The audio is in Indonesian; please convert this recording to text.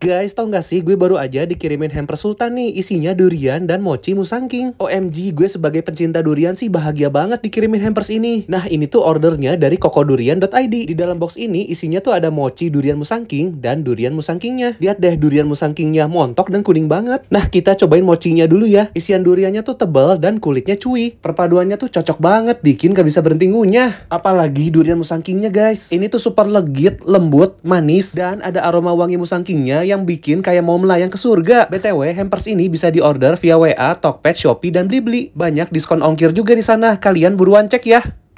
Guys, tau gak sih gue baru aja dikirimin hamper sultan nih isinya durian dan mochi musangking. OMG, gue sebagai pencinta durian sih bahagia banget dikirimin hampers ini. Nah, ini tuh ordernya dari kokodurian.id. Di dalam box ini isinya tuh ada mochi durian musangking dan durian musangkingnya. Lihat deh durian musangkingnya montok dan kuning banget. Nah, kita cobain mochinya dulu ya. Isian duriannya tuh tebal dan kulitnya cuy. Perpaduannya tuh cocok banget, bikin gak bisa berhenti ngunyah. Apalagi durian musangkingnya guys. Ini tuh super legit, lembut, manis, dan ada aroma wangi musangkingnya yang bikin kayak mau melayang ke surga. BTW, hampers ini bisa diorder via WA, Tokped, Shopee, dan Blibli. Banyak diskon ongkir juga di sana. Kalian buruan cek ya.